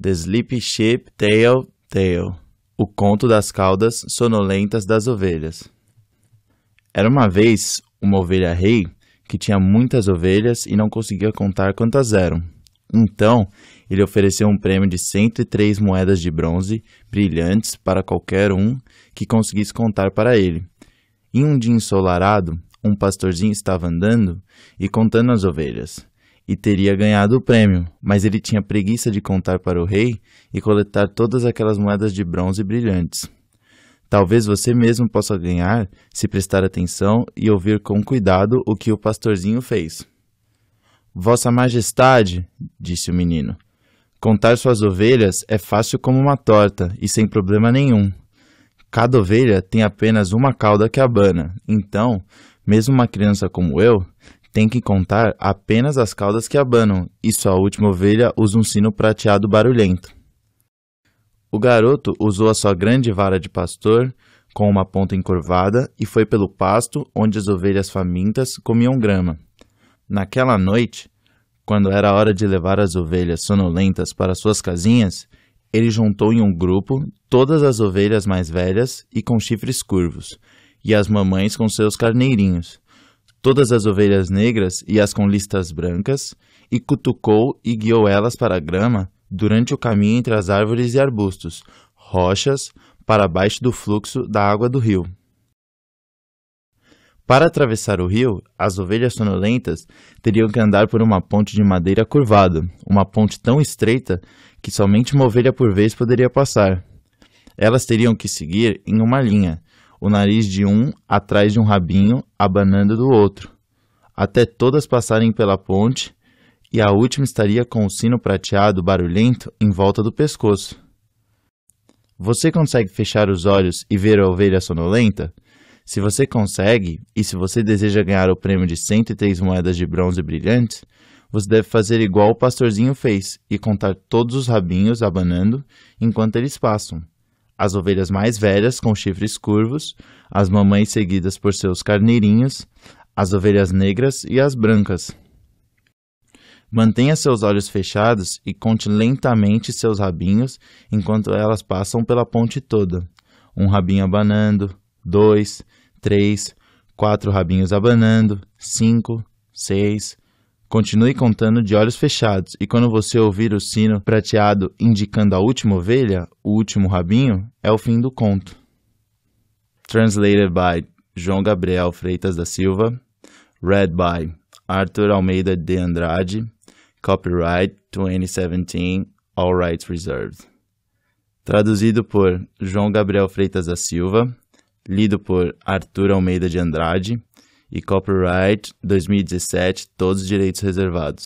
The Sleepy Sheep Tale Tale O Conto das Caudas Sonolentas das Ovelhas. Era uma vez uma ovelha rei que tinha muitas ovelhas e não conseguia contar quantas eram. Então, ele ofereceu um prêmio de 103 moedas de bronze brilhantes para qualquer um que conseguisse contar para ele. Em um dia ensolarado, um pastorzinho estava andando e contando as ovelhas e teria ganhado o prêmio, mas ele tinha preguiça de contar para o rei e coletar todas aquelas moedas de bronze brilhantes. Talvez você mesmo possa ganhar se prestar atenção e ouvir com cuidado o que o pastorzinho fez. Vossa Majestade, disse o menino, contar suas ovelhas é fácil como uma torta e sem problema nenhum. Cada ovelha tem apenas uma cauda que abana, então, mesmo uma criança como eu, tem que contar apenas as caudas que abanam, e sua última ovelha usa um sino prateado barulhento. O garoto usou a sua grande vara de pastor, com uma ponta encurvada, e foi pelo pasto onde as ovelhas famintas comiam grama. Naquela noite, quando era hora de levar as ovelhas sonolentas para suas casinhas, ele juntou em um grupo todas as ovelhas mais velhas e com chifres curvos, e as mamães com seus carneirinhos, todas as ovelhas negras e as com listas brancas, e cutucou e guiou elas para a grama durante o caminho entre as árvores e arbustos, rochas, para baixo do fluxo da água do rio. Para atravessar o rio, as ovelhas sonolentas teriam que andar por uma ponte de madeira curvada, uma ponte tão estreita que somente uma ovelha por vez poderia passar. Elas teriam que seguir em uma linha, o nariz de um atrás de um rabinho, abanando do outro, até todas passarem pela ponte, e a última estaria com o sino prateado barulhento em volta do pescoço. Você consegue fechar os olhos e ver a ovelha sonolenta? Se você consegue, e se você deseja ganhar o prêmio de 103 moedas de bronze brilhantes, você deve fazer igual o pastorzinho fez e contar todos os rabinhos abanando enquanto eles passam as ovelhas mais velhas com chifres curvos, as mamães seguidas por seus carneirinhos, as ovelhas negras e as brancas. Mantenha seus olhos fechados e conte lentamente seus rabinhos enquanto elas passam pela ponte toda. Um rabinho abanando, dois, três, quatro rabinhos abanando, cinco, seis, Continue contando de olhos fechados, e quando você ouvir o sino prateado indicando a última ovelha, o último rabinho, é o fim do conto. Translated by João Gabriel Freitas da Silva. Read by Arthur Almeida de Andrade. Copyright 2017, all rights reserved. Traduzido por João Gabriel Freitas da Silva. Lido por Arthur Almeida de Andrade e copyright 2017, todos os direitos reservados.